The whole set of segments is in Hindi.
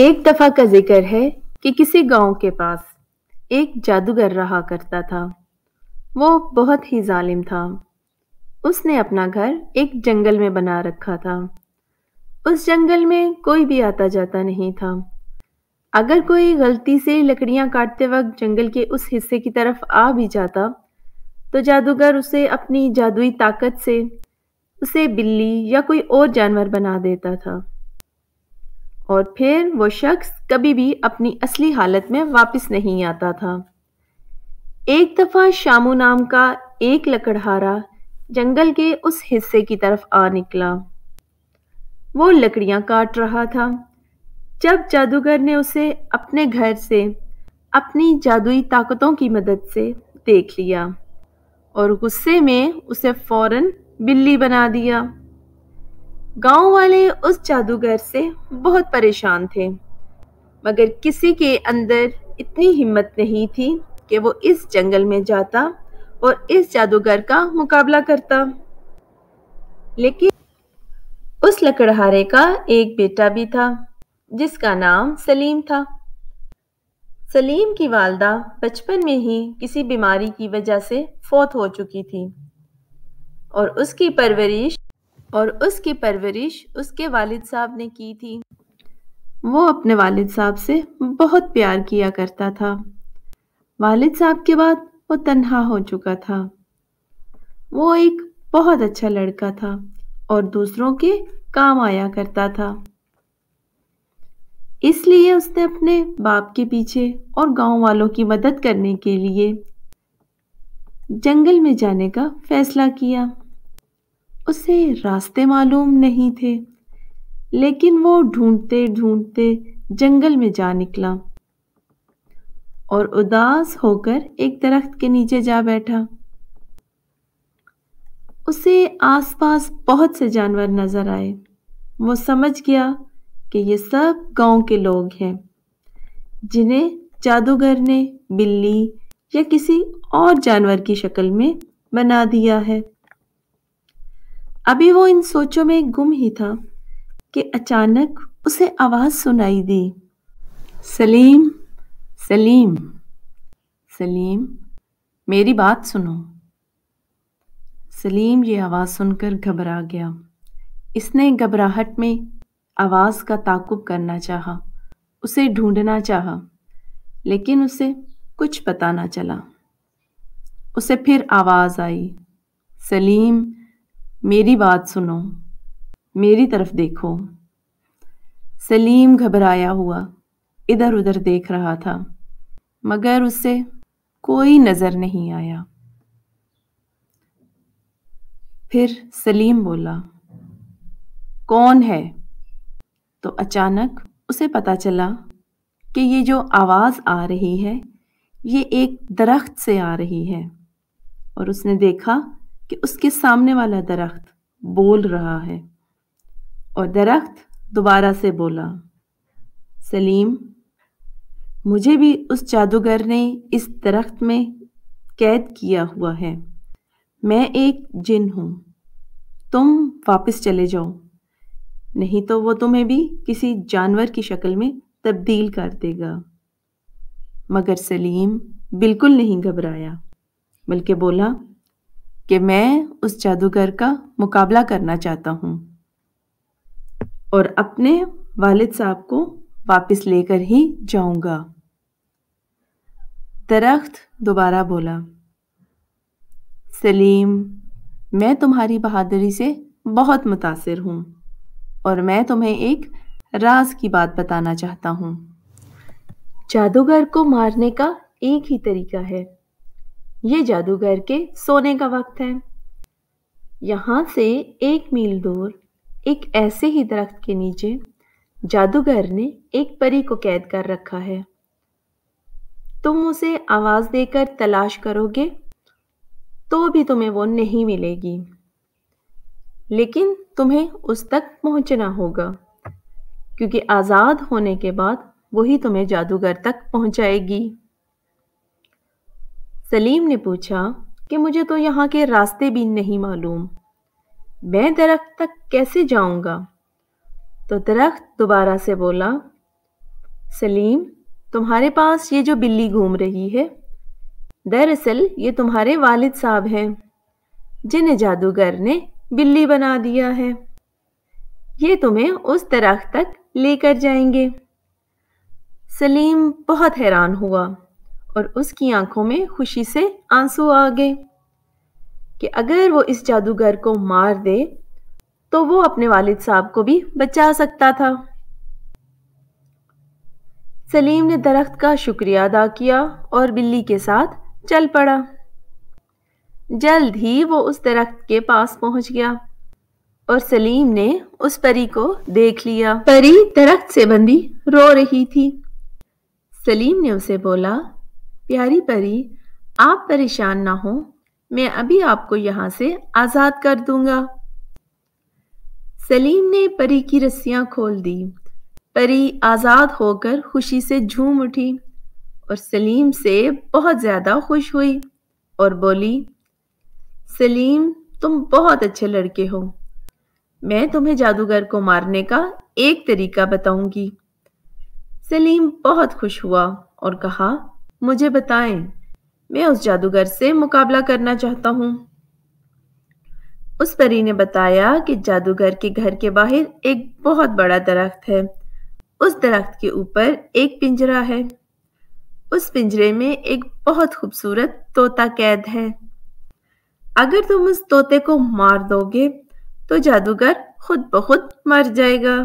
एक दफ़ा का जिक्र है कि किसी गांव के पास एक जादूगर रहा करता था वो बहुत ही जालिम था उसने अपना घर एक जंगल में बना रखा था उस जंगल में कोई भी आता जाता नहीं था अगर कोई गलती से लकड़ियां काटते वक्त जंगल के उस हिस्से की तरफ आ भी जाता तो जादूगर उसे अपनी जादुई ताकत से उसे बिल्ली या कोई और जानवर बना देता था और फिर वो शख्स कभी भी अपनी असली हालत में वापस नहीं आता था एक दफ़ा शामू नाम का एक लकड़हारा जंगल के उस हिस्से की तरफ आ निकला वो लकड़ियां काट रहा था जब जादूगर ने उसे अपने घर से अपनी जादुई ताकतों की मदद से देख लिया और गुस्से में उसे फौरन बिल्ली बना दिया गांव वाले उस जादूगर से बहुत परेशान थे मगर किसी के अंदर इतनी हिम्मत नहीं थी कि वो इस जंगल में जाता और इस जादूगर का मुकाबला करता लेकिन उस लकड़हारे का एक बेटा भी था जिसका नाम सलीम था सलीम की वालदा बचपन में ही किसी बीमारी की वजह से फौत हो चुकी थी और उसकी परवरिश और उसकी परवरिश उसके वालिद साहब ने की थी वो अपने वालिद साहब से बहुत प्यार किया करता था वालिद साहब के बाद वो तन्हा हो चुका था वो एक बहुत अच्छा लड़का था और दूसरों के काम आया करता था इसलिए उसने अपने बाप के पीछे और गांव वालों की मदद करने के लिए जंगल में जाने का फैसला किया उसे रास्ते मालूम नहीं थे लेकिन वो ढूंढते ढूंढते जंगल में जा निकला और उदास होकर एक दरख्त के नीचे जा बैठा उसे आसपास बहुत से जानवर नजर आए वो समझ गया कि ये सब गांव के लोग हैं जिन्हें जादूगर ने बिल्ली या किसी और जानवर की शक्ल में बना दिया है अभी वो इन सोचों में गुम ही था कि अचानक उसे आवाज सुनाई दी सलीम सलीम सलीम मेरी बात सुनो सलीम ये आवाज़ सुनकर घबरा गया इसने घबराहट में आवाज़ का ताकुब करना चाहा, उसे ढूंढना चाहा, लेकिन उसे कुछ पता ना चला उसे फिर आवाज़ आई सलीम मेरी बात सुनो मेरी तरफ देखो सलीम घबराया हुआ इधर उधर देख रहा था मगर उसे कोई नज़र नहीं आया फिर सलीम बोला कौन है तो अचानक उसे पता चला कि ये जो आवाज़ आ रही है ये एक दरख्त से आ रही है और उसने देखा कि उसके सामने वाला दरख्त बोल रहा है और दरख्त दोबारा से बोला सलीम मुझे भी उस जादूगर ने इस दरख्त में कैद किया हुआ है मैं एक जिन हूँ तुम वापस चले जाओ नहीं तो वो तुम्हें भी किसी जानवर की शक्ल में तब्दील कर देगा मगर सलीम बिल्कुल नहीं घबराया बल्कि बोला कि मैं उस जादूगर का मुकाबला करना चाहता हूँ और अपने वालिद साहब को वापस लेकर ही जाऊंगा दरख्त दोबारा बोला सलीम मैं तुम्हारी बहादुरी से बहुत मुतासर हूँ और मैं तुम्हें एक राज की बात बताना चाहता हूँ जादूगर को मारने का एक ही तरीका है ये जादूगर के सोने का वक्त है यहाँ से एक मील दूर एक ऐसे ही दरख्त के नीचे जादूगर ने एक परी को कैद कर रखा है तुम उसे आवाज़ देकर तलाश करोगे तो भी तुम्हें वो नहीं मिलेगी लेकिन तुम्हें उस तक पहुंचना होगा क्योंकि आज़ाद होने के बाद वही तुम्हें जादूगर तक पहुंचाएगी सलीम ने पूछा कि मुझे तो यहाँ के रास्ते भी नहीं मालूम मैं दरख्त तक कैसे जाऊँगा तो दरख्त दोबारा से बोला सलीम तुम्हारे पास ये जो बिल्ली घूम रही है दरअसल ये तुम्हारे वालिद साहब हैं जिन्हें जादूगर ने बिल्ली बना दिया है ये तुम्हें उस दरख्त तक लेकर जाएंगे सलीम बहुत हैरान हुआ और उसकी आंखों में खुशी से आंसू आ गए कि अगर वो इस जादूगर को मार दे तो वो अपने वालिद साहब को भी बचा सकता था सलीम ने दरख्त का शुक्रिया अदा किया और बिल्ली के साथ चल पड़ा जल्द ही वो उस दरख्त के पास पहुंच गया और सलीम ने उस परी को देख लिया परी दरख्त से बंदी रो रही थी सलीम ने उसे बोला प्यारी परी आप परेशान ना हो मैं अभी आपको यहाँ से आज़ाद कर दूंगा सलीम ने परी की रस्सियाँ खोल दी परी आज़ाद होकर खुशी से झूम उठी और सलीम से बहुत ज़्यादा खुश हुई और बोली सलीम तुम बहुत अच्छे लड़के हो मैं तुम्हें जादूगर को मारने का एक तरीका बताऊंगी सलीम बहुत खुश हुआ और कहा मुझे बताएं मैं उस जादूगर से मुकाबला करना चाहता हूं उस परी ने बताया कि जादूगर के घर के बाहर एक बहुत बड़ा दरख्त है उस दरख्त के ऊपर एक पिंजरा है उस पिंजरे में एक बहुत खूबसूरत तोता कैद है अगर तुम उस तोते को मार दोगे तो जादूगर खुद ब खुद मर जाएगा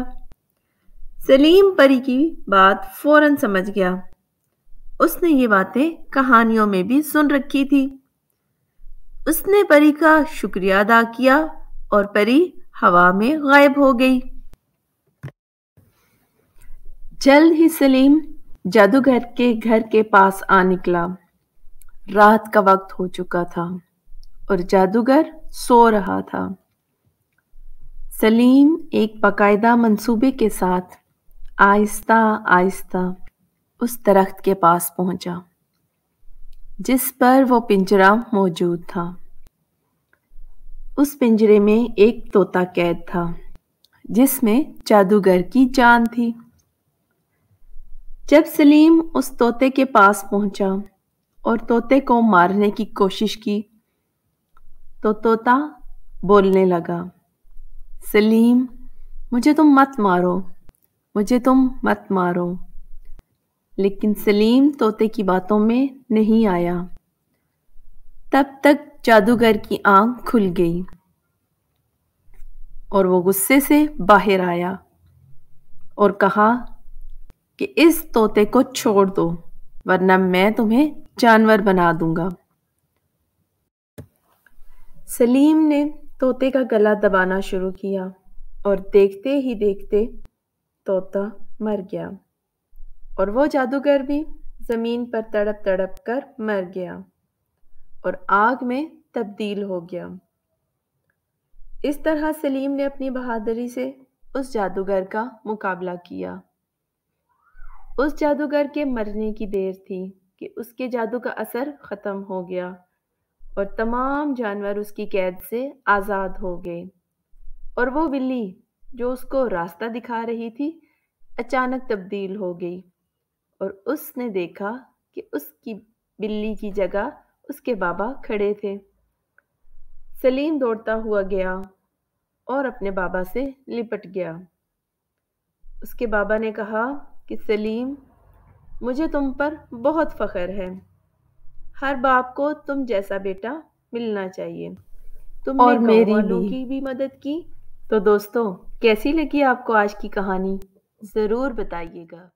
सलीम परी की बात फौरन समझ गया उसने ये बातें कहानियों में भी सुन रखी थी उसने परी का शुक्रिया अदा किया और परी हवा में गायब हो गई जल्द ही सलीम जादूगर के घर के पास आ निकला रात का वक्त हो चुका था और जादूगर सो रहा था सलीम एक बाकायदा मंसूबे के साथ आहिस्ता आहिस्ता उस दरख्त के पास पहुंचा जिस पर वो पिंजरा मौजूद था उस पिंजरे में एक तोता कैद था जिसमें जादूगर की जान थी जब सलीम उस तोते के पास पहुंचा और तोते को मारने की कोशिश की तो तोता बोलने लगा सलीम मुझे तुम मत मारो मुझे तुम मत मारो लेकिन सलीम तोते की बातों में नहीं आया तब तक जादूगर की आंख खुल गई और वो गुस्से से बाहर आया और कहा कि इस तोते को छोड़ दो वरना मैं तुम्हें जानवर बना दूंगा सलीम ने तोते का गला दबाना शुरू किया और देखते ही देखते तोता मर गया और वो जादूगर भी ज़मीन पर तड़प तड़प कर मर गया और आग में तब्दील हो गया इस तरह सलीम ने अपनी बहादुरी से उस जादूगर का मुकाबला किया उस जादूगर के मरने की देर थी कि उसके जादू का असर ख़त्म हो गया और तमाम जानवर उसकी कैद से आज़ाद हो गए और वो बिल्ली जो उसको रास्ता दिखा रही थी अचानक तब्दील हो गई और उसने देखा कि उसकी बिल्ली की जगह उसके बाबा खड़े थे सलीम दौड़ता हुआ गया और अपने बाबा से लिपट गया उसके बाबा ने कहा कि सलीम मुझे तुम पर बहुत फ़ख्र है हर बाप को तुम जैसा बेटा मिलना चाहिए तुम और मेरी भी। की भी मदद की तो दोस्तों कैसी लगी आपको आज की कहानी ज़रूर बताइएगा